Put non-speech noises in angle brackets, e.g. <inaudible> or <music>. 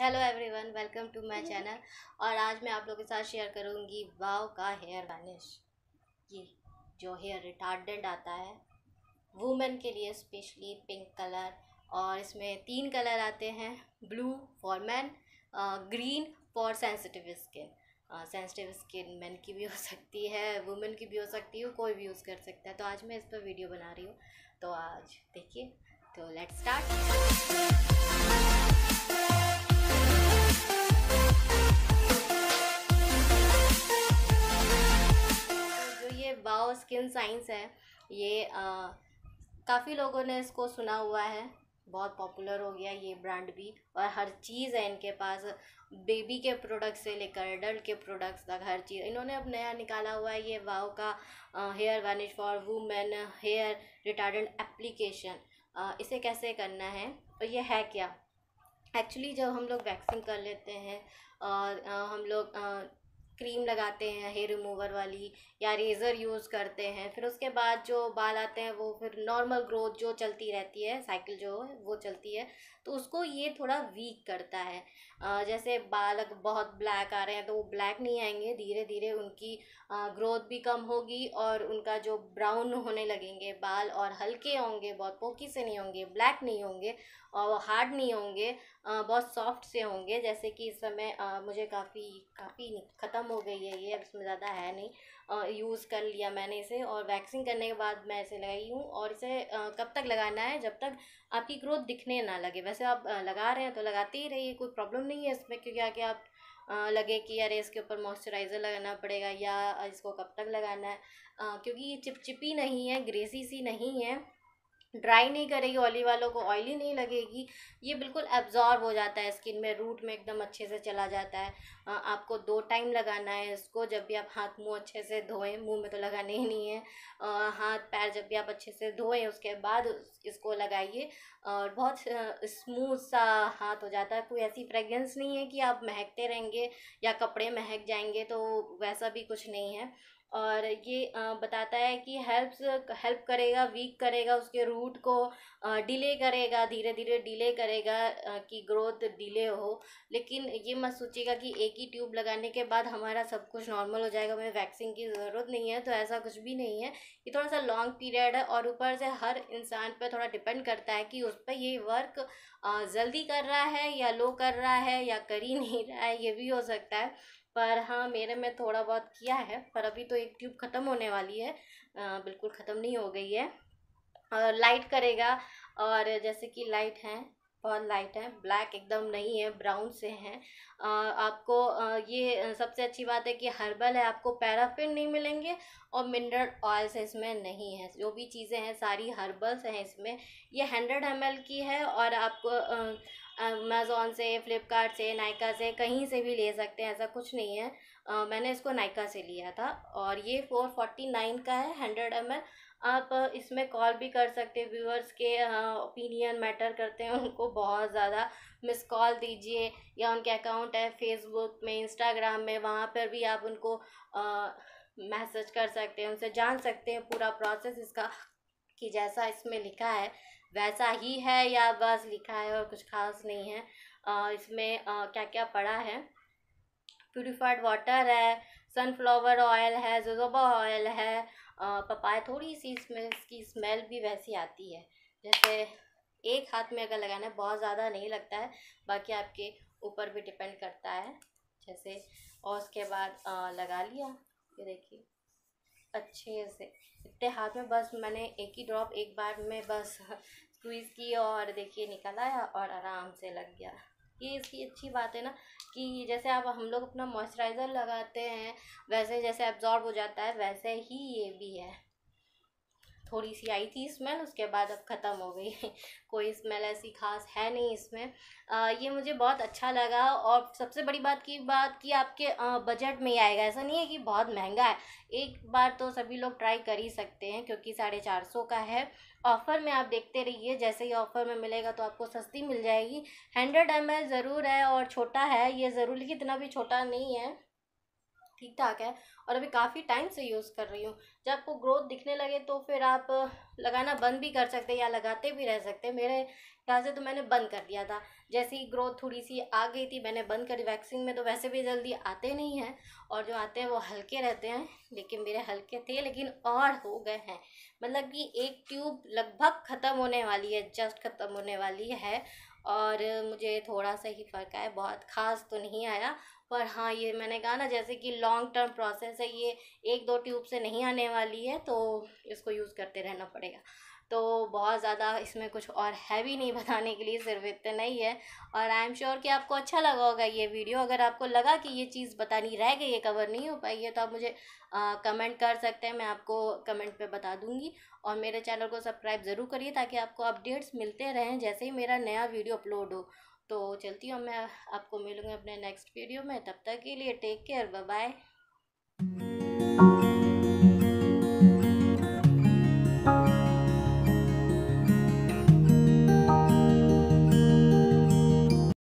hello everyone welcome to my channel और आज मैं आप लोगों के साथ शेयर करूंगी वाव का हेयर वार्निश ये जो हेयर रिटार्डेंट आता है वुमेन के लिए स्पेशली पिंक कलर और इसमें तीन कलर आते हैं blue for man green for sensitive skin sensitive skin man की भी हो सकती है वुमेन की भी हो सकती है कोई भी यूज़ कर सकता है तो आज मैं इस पर वीडियो बना रही हूँ तो आज देखिए तो लेट स्टार्ट स्किन साइंस है ये काफ़ी लोगों ने इसको सुना हुआ है बहुत पॉपुलर हो गया ये ब्रांड भी और हर चीज़ है इनके पास बेबी के प्रोडक्ट से लेकर एडल्ट के प्रोडक्ट्स तक हर चीज़ इन्होंने अब नया निकाला हुआ है ये वाओ का hair vanish for women hair retardant application इसे कैसे करना है और ये है क्या एक्चुअली जब हम लोग वैक्सिंग कर लेते हैं और हम लोग क्रीम लगाते हैं हेयर रिमूवर वाली या रेज़र यूज़ करते हैं फिर उसके बाद जो बाल आते हैं वो फिर नॉर्मल ग्रोथ जो चलती रहती है साइकिल जो है वो चलती है तो उसको ये थोड़ा वीक करता है जैसे बाल अगर बहुत ब्लैक आ रहे हैं तो वो ब्लैक नहीं आएंगे धीरे धीरे उनकी ग्रोथ भी कम होगी और उनका जो ब्राउन होने लगेंगे बाल और हल्के होंगे बहुत पोकी से नहीं होंगे ब्लैक नहीं होंगे और हार्ड नहीं होंगे बहुत सॉफ्ट से होंगे जैसे कि इस समय मुझे काफ़ी काफ़ी ख़त्म हो गई है ये अब इसमें ज़्यादा है नहीं यूज़ कर लिया मैंने इसे और वैक्सिंग करने के बाद मैं इसे लगाई हूँ और इसे कब तक लगाना है जब तक आपकी ग्रोथ दिखने ना लगे वैसे आप लगा रहे हैं तो लगाते ही रहिए कोई प्रॉब्लम नहीं है इसमें क्योंकि आगे आप लगे कि अरे इसके ऊपर मॉइस्चराइज़र लगाना पड़ेगा या इसको कब तक लगाना है क्योंकि ये चिपचिपी नहीं है ग्रेसी सी नहीं है ड्राई नहीं करेगी ऑली वालों को ऑयली नहीं लगेगी ये बिल्कुल एब्जॉर्ब हो जाता है स्किन में रूट में एकदम अच्छे से चला जाता है आ, आपको दो टाइम लगाना है इसको जब भी आप हाथ मुंह अच्छे से धोएं मुंह में तो लगाने ही नहीं है आ, हाथ पैर जब भी आप अच्छे से धोएं उसके बाद इसको लगाइए और बहुत स्मूथ सा हाथ हो जाता है कोई ऐसी फ्रेगरेंस नहीं है कि आप महकते रहेंगे या कपड़े महक जाएंगे तो वैसा भी कुछ नहीं है और ये बताता है कि हेल्प्स हेल्प करेगा वीक करेगा उसके रूट को डिले करेगा धीरे धीरे डिले करेगा कि ग्रोथ डिले हो लेकिन ये मत सोचिएगा कि एक ही ट्यूब लगाने के बाद हमारा सब कुछ नॉर्मल हो जाएगा हमें वैक्सीन की ज़रूरत नहीं है तो ऐसा कुछ भी नहीं है ये थोड़ा सा लॉन्ग पीरियड है और ऊपर से हर इंसान पर थोड़ा डिपेंड करता है कि उस पर ये वर्क जल्दी कर रहा है या लो कर रहा है या कर ही नहीं रहा है ये भी हो सकता है पर हाँ मेरे में थोड़ा बहुत किया है पर अभी तो एक ट्यूब ख़त्म होने वाली है आ, बिल्कुल ख़त्म नहीं हो गई है और लाइट करेगा और जैसे कि लाइट है बहुत लाइट है ब्लैक एकदम नहीं है ब्राउन से हैं आपको ये सबसे अच्छी बात है कि हर्बल है आपको पैराफिन नहीं मिलेंगे और मिनरल ऑयल्स इसमें नहीं है जो भी चीज़ें हैं सारी हर्बल्स हैं इसमें ये हंड्रेड एम की है और आपको अमेज़ोन से फ्लिपकार्ट से नायका से कहीं से भी ले सकते हैं ऐसा कुछ नहीं है आ, मैंने इसको नायका से लिया था और ये फोर फोर्टी नाइन का है हंड्रेड एम एल आप इसमें कॉल भी कर सकते हैं व्यूअर्स के ओपिनियन मैटर करते हैं उनको बहुत ज़्यादा मिस कॉल दीजिए या उनके अकाउंट है फेसबुक में इंस्टाग्राम में वहाँ पर भी आप उनको मैसेज कर सकते हैं उनसे जान सकते हैं पूरा प्रोसेस इसका कि जैसा इसमें लिखा है वैसा ही है या बस लिखा है और कुछ खास नहीं है आ, इसमें आ, क्या क्या पड़ा है प्योरीफाइड वाटर है सनफ्लावर ऑयल है जोजोबा ऑयल है पपाया थोड़ी सी इसमें इसकी स्मेल भी वैसी आती है जैसे एक हाथ में अगर लगाना है बहुत ज़्यादा नहीं लगता है बाकी आपके ऊपर भी डिपेंड करता है जैसे और उसके बाद आ, लगा लिया ये देखिए अच्छे से इतने हाथ में बस मैंने एक ही ड्रॉप एक बार में बस स्क्वीज़ <laughs> की और देखिए निकल आया और आराम से लग गया ये इसकी अच्छी बात है ना कि जैसे आप हम लोग अपना मॉइस्चराइज़र लगाते हैं वैसे जैसे एब्जॉर्ब हो जाता है वैसे ही ये भी है थोड़ी सी आई थी स्मेल उसके बाद अब ख़त्म हो गई <laughs> कोई स्मेल ऐसी खास है नहीं इसमें आ, ये मुझे बहुत अच्छा लगा और सबसे बड़ी बात की बात कि आपके बजट में ही आएगा ऐसा नहीं है कि बहुत महंगा है एक बार तो सभी लोग ट्राई कर ही सकते हैं क्योंकि साढ़े चार सौ का है ऑफ़र में आप देखते रहिए जैसे ही ऑफ़र में मिलेगा तो आपको सस्ती मिल जाएगी हंड्रेड एम ज़रूर है और छोटा है ये ज़रूर इतना भी छोटा नहीं है ठीक ठाक है और अभी काफ़ी टाइम से यूज़ कर रही हूँ जब आपको ग्रोथ दिखने लगे तो फिर आप लगाना बंद भी कर सकते हैं या लगाते भी रह सकते हैं मेरे ख्याल से तो मैंने बंद कर दिया था जैसे ही ग्रोथ थोड़ी सी आ गई थी मैंने बंद कर वैक्सीन वैक्सिंग में तो वैसे भी जल्दी आते नहीं हैं और जो आते हैं वो हल्के रहते हैं लेकिन मेरे हल्के थे लेकिन और हो गए हैं मतलब कि एक ट्यूब लगभग ख़त्म होने वाली है जस्ट ख़त्म होने वाली है और मुझे थोड़ा सा ही फ़र्क आया बहुत ख़ास तो नहीं आया पर हाँ ये मैंने कहा ना जैसे कि लॉन्ग टर्म प्रोसेस है ये एक दो ट्यूब से नहीं आने वाली है तो इसको यूज़ करते रहना पड़ेगा तो बहुत ज़्यादा इसमें कुछ और हैवी नहीं <laughs> बताने के लिए सिर्फ इतना ही है और आई एम श्योर कि आपको अच्छा लगा होगा ये वीडियो अगर आपको लगा कि ये चीज़ बतानी रह गई है कवर नहीं हो पाई है तो आप मुझे आ, कमेंट कर सकते हैं मैं आपको कमेंट पे बता दूँगी और मेरे चैनल को सब्सक्राइब ज़रूर करिए ताकि आपको अपडेट्स मिलते रहें जैसे ही मेरा नया वीडियो अपलोड हो तो चलती हूँ मैं आपको मिलूँगी अपने नेक्स्ट वीडियो में तब तक के लिए टेक केयर बाय